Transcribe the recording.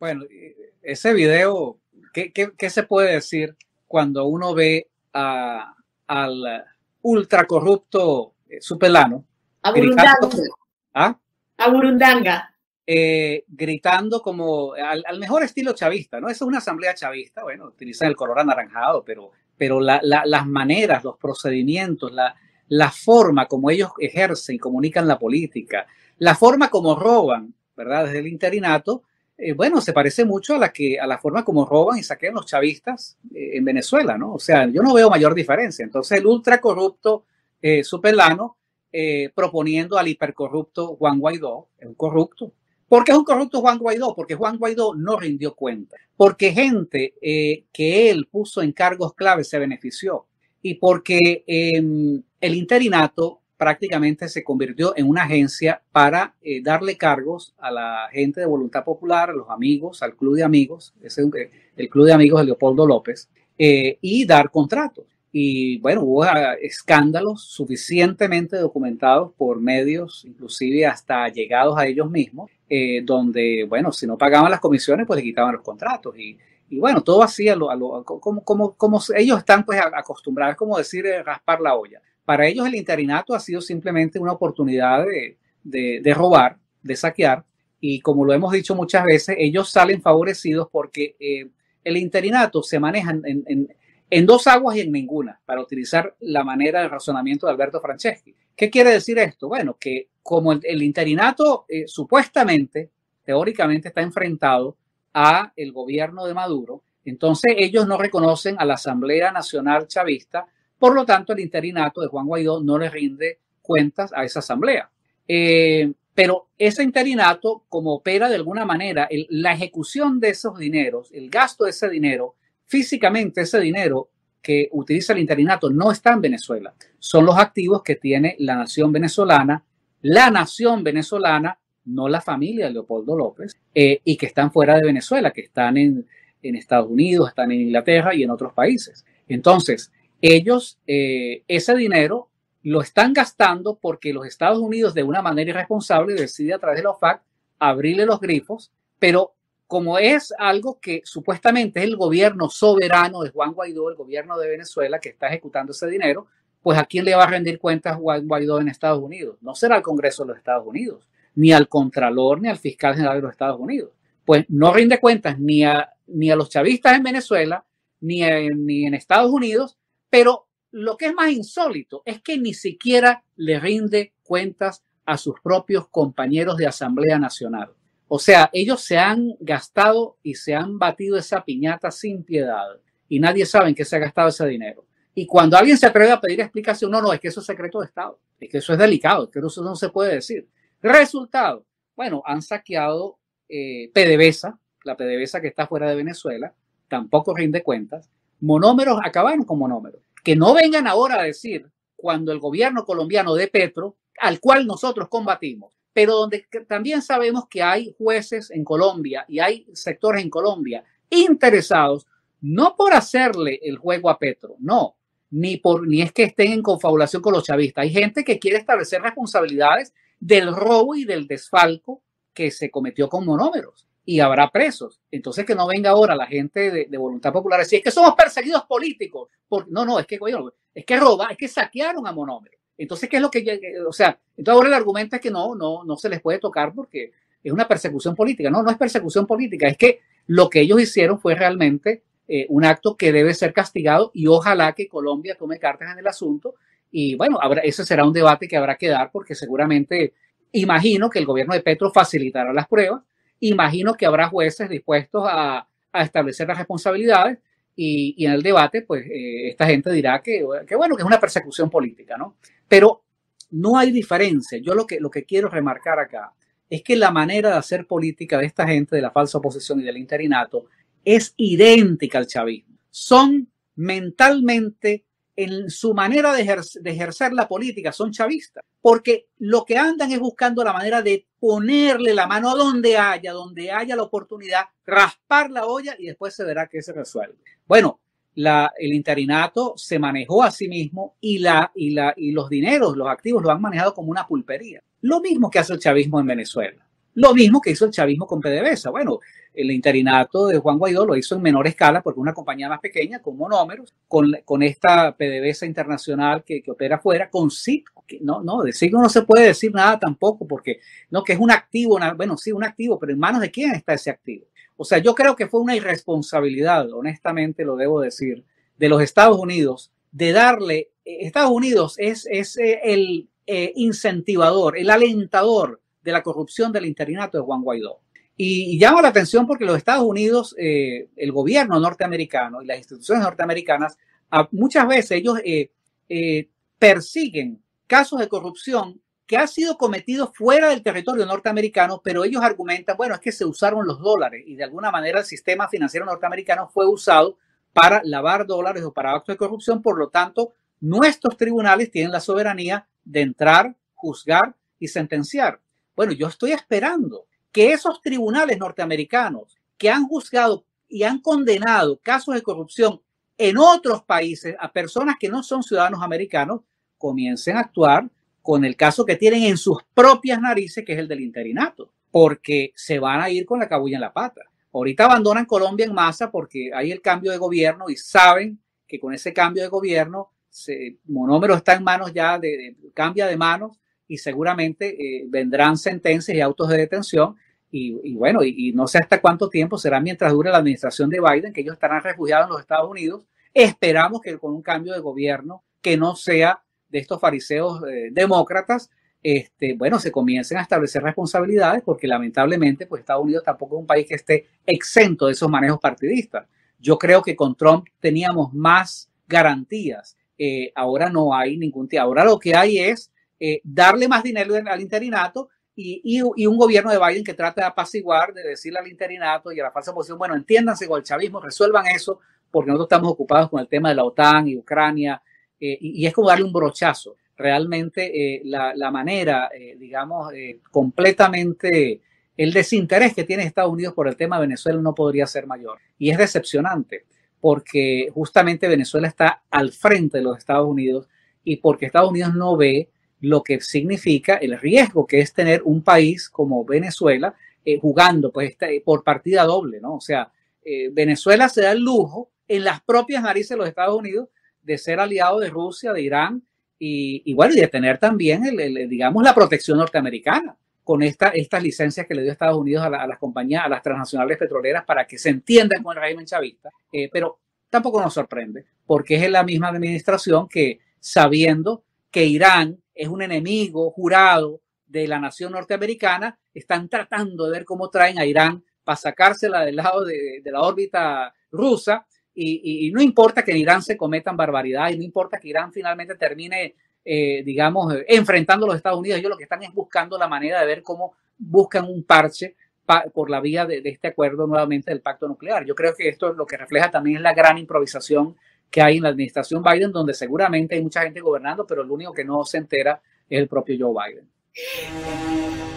Bueno, e, ese video, ¿qué, se puede decir cuando uno ve al ultracorrupto eh, Supelano? A ¿Ah? A gritando como ¿ah? eh, al, mejor estilo chavista, ¿no? Esa es una asamblea chavista, bueno, utilizan el color anaranjado, pero, pero las maneras, los procedimientos, la, la forma como ellos ejercen y comunican la política, la forma como roban, ¿verdad? Desde el interinato eh, bueno, se parece mucho a la, que, a la forma como roban y saquean los chavistas eh, en Venezuela, ¿no? O sea, yo no veo mayor diferencia. Entonces, el ultra corrupto eh, Superlano proponiendo al hipercorrupto Juan Guaidó, es un corrupto. ¿Por qué es un corrupto Juan Guaidó? Porque Juan Guaidó no rindió cuenta. Porque gente que él puso en cargos clave se benefició. Y porque em, el interinato prácticamente se convirtió en una agencia para eh, darle cargos a la gente de Voluntad Popular, a los amigos, al Club de Amigos, el Club de Amigos de Leopoldo López, eh, y dar contratos. Y bueno, hubo ah, escándalos suficientemente documentados por medios, inclusive hasta llegados a ellos mismos, eh, donde, bueno, si no pagaban las comisiones, pues le quitaban los contratos. Y, bueno, todo así, lo, como, como, como, ellos están pues acostumbrados, como decir, raspar la olla. Para ellos el interinato ha sido simplemente una oportunidad de, de, robar, de saquear, y como lo hemos dicho muchas veces, ellos salen favorecidos porque eh, el interinato se maneja en, en, dos aguas y en ninguna, para utilizar la manera del razonamiento de Alberto Franceschi. ¿Qué quiere decir esto? Bueno, que como el, interinato eh, supuestamente, teóricamente, está enfrentado a el gobierno de Maduro, entonces ellos no reconocen a la Asamblea Nacional Chavista por lo tanto, el interinato de Juan Guaidó no le rinde cuentas a esa asamblea. Eh, pero ese interinato, como opera de alguna manera, la ejecución de esos dineros, el gasto de ese dinero, físicamente ese dinero que utiliza el interinato no está en Venezuela. Son los activos que tiene la nación venezolana, la nación venezolana, no la familia de Leopoldo López, eh, y que están fuera de Venezuela, que están en Estados Unidos, están en Inglaterra y en otros países. Entonces, ellos eh, ese dinero lo están gastando porque los Estados Unidos de una manera irresponsable decide a través de la OFAC abrirle los grifos, pero como es algo que supuestamente es el gobierno soberano de Juan Guaidó, el gobierno de Venezuela que está ejecutando ese dinero, pues a quién le va a rendir cuentas Juan Guaidó en Estados Unidos? No será al Congreso de los Estados Unidos, ni al Contralor, ni al Fiscal General de los Estados Unidos. Pues no rinde cuentas ni a, ni a los chavistas en Venezuela, ni, ni en Estados Unidos, pero lo que es más insólito es que ni siquiera le rinde cuentas a sus propios compañeros de Asamblea Nacional. O sea, ellos se han gastado y se han batido esa piñata sin piedad y nadie sabe en qué se ha gastado ese dinero. Y cuando alguien se atreve a pedir explicación, no, no, es que eso es secreto de Estado, es que eso es delicado, es que eso no se puede decir. Resultado, bueno, han saqueado eh, PDVSA, la PDVSA que está fuera de Venezuela, tampoco rinde cuentas, monómeros acabaron con monómeros. Que no vengan ahora a decir cuando el gobierno colombiano de Petro, al cual nosotros combatimos, pero donde también sabemos que hay jueces en Colombia y hay sectores en Colombia interesados, no por hacerle el juego a Petro, no, ni, por, ni es que estén en confabulación con los chavistas. Hay gente que quiere establecer responsabilidades del robo y del desfalco que se cometió con monómeros y habrá presos. Entonces que no venga ahora la gente de, Voluntad Popular a decir, es que somos perseguidos políticos. Porque, no, no, es que, es que roba, es que saquearon a Monómero. Entonces, ¿qué es lo que, eh, o sea, entonces ahora el argumento es que no, no, no se les puede tocar porque es una persecución política. No, no es persecución política, es que lo que ellos hicieron fue realmente eh, un acto que debe ser castigado y ojalá que Colombia tome cartas en el asunto. Y bueno, ahora ese será un debate que habrá que dar porque seguramente imagino que el gobierno de Petro facilitará las pruebas Imagino que habrá jueces dispuestos a, a establecer las responsabilidades y, en el debate, pues eh, esta gente dirá que, bueno, que es una persecución política, ¿no? Pero no hay diferencia. Yo lo que, lo que quiero remarcar acá es que la manera de hacer política de esta gente, de la falsa oposición y del interinato, es idéntica al chavismo. Son mentalmente en su manera de ejercer, la política son chavistas, porque lo que andan es buscando la manera de ponerle la mano donde haya, donde haya la oportunidad, raspar la olla y después se verá que se resuelve. Bueno, el interinato se manejó a sí mismo y, la, y, y los dineros, los activos, lo han manejado como una pulpería. Lo mismo que hace el chavismo en Venezuela. Lo mismo que hizo el chavismo con PDVSA. Bueno, el interinato de Juan Guaidó lo hizo en menor escala porque una compañía más pequeña con monómeros, con, esta PDVSA internacional que, opera afuera, con sí no, no, de SIC no se puede decir nada tampoco porque, no, que es un activo, bueno, sí, un activo, pero en manos de quién está ese activo. O sea, yo creo que fue una irresponsabilidad, honestamente lo debo decir, de los Estados Unidos de darle, eh, Estados Unidos es, eh, el eh, incentivador, el alentador de la corrupción del interinato de Juan Guaidó. Y, llama la atención porque los Estados Unidos, eh, el gobierno norteamericano y las instituciones norteamericanas, muchas veces ellos eh, eh, persiguen casos de corrupción que ha sido cometido fuera del territorio norteamericano, pero ellos argumentan, bueno, es que se usaron los dólares y de alguna manera el sistema financiero norteamericano fue usado para lavar dólares o para actos de corrupción, por lo tanto, nuestros tribunales tienen la soberanía de entrar, juzgar y sentenciar. Bueno, yo estoy esperando que esos tribunales norteamericanos que han juzgado y han condenado casos de corrupción en otros países a personas que no son ciudadanos americanos, comiencen a actuar con el caso que tienen en sus propias narices, que es el del interinato, porque se van a ir con la cabulla en la pata. Ahorita abandonan Colombia en masa porque hay el cambio de gobierno y saben que con ese cambio de gobierno, se, Monómero está en manos ya, de, cambia de manos y seguramente eh, vendrán sentencias y autos de detención. Y, bueno, y, no sé hasta cuánto tiempo será mientras dure la administración de Biden, que ellos estarán refugiados en los Estados Unidos. Esperamos que con un cambio de gobierno que no sea de estos fariseos eh, demócratas, este, bueno, se comiencen a establecer responsabilidades, porque lamentablemente, pues Estados Unidos tampoco es un país que esté exento de esos manejos partidistas. Yo creo que con Trump teníamos más garantías. Eh, ahora no hay ningún. Ahora lo que hay es eh, darle más dinero al interinato y, un gobierno de Biden que trata de apaciguar, de decirle al interinato y a la falsa oposición, bueno, entiéndanse con el chavismo, resuelvan eso, porque nosotros estamos ocupados con el tema de la OTAN y Ucrania, eh, y, es como darle un brochazo. Realmente eh, la, la, manera, digamos, completamente el desinterés que tiene Estados Unidos por el tema de Venezuela no podría ser mayor. Y es decepcionante, porque justamente Venezuela está al frente de los Estados Unidos y porque Estados Unidos no ve lo que significa el riesgo que es tener un país como Venezuela eh, jugando pues, este, por partida doble, ¿no? O sea, eh, Venezuela se da el lujo en las propias narices de los Estados Unidos de ser aliado de Rusia, de Irán y, bueno, y de tener también, digamos, la protección norteamericana con esta, estas licencias que le dio Estados Unidos a, las compañías, a las transnacionales petroleras para que se entiendan con el régimen chavista. Eh, pero tampoco nos sorprende porque es la misma administración que sabiendo que Irán es un enemigo jurado de la nación norteamericana, están tratando de ver cómo traen a Irán para sacársela del lado de, la órbita rusa. Y, no importa que en Irán se cometan barbaridades, no importa que Irán finalmente termine, eh, digamos, enfrentando a los Estados Unidos, ellos lo que están es buscando la manera de ver cómo buscan un parche por la vía de, este acuerdo nuevamente del pacto nuclear. Yo creo que esto lo que refleja también es la gran improvisación que hay en la administración Biden, donde seguramente hay mucha gente gobernando, pero el único que no se entera es el propio Joe Biden.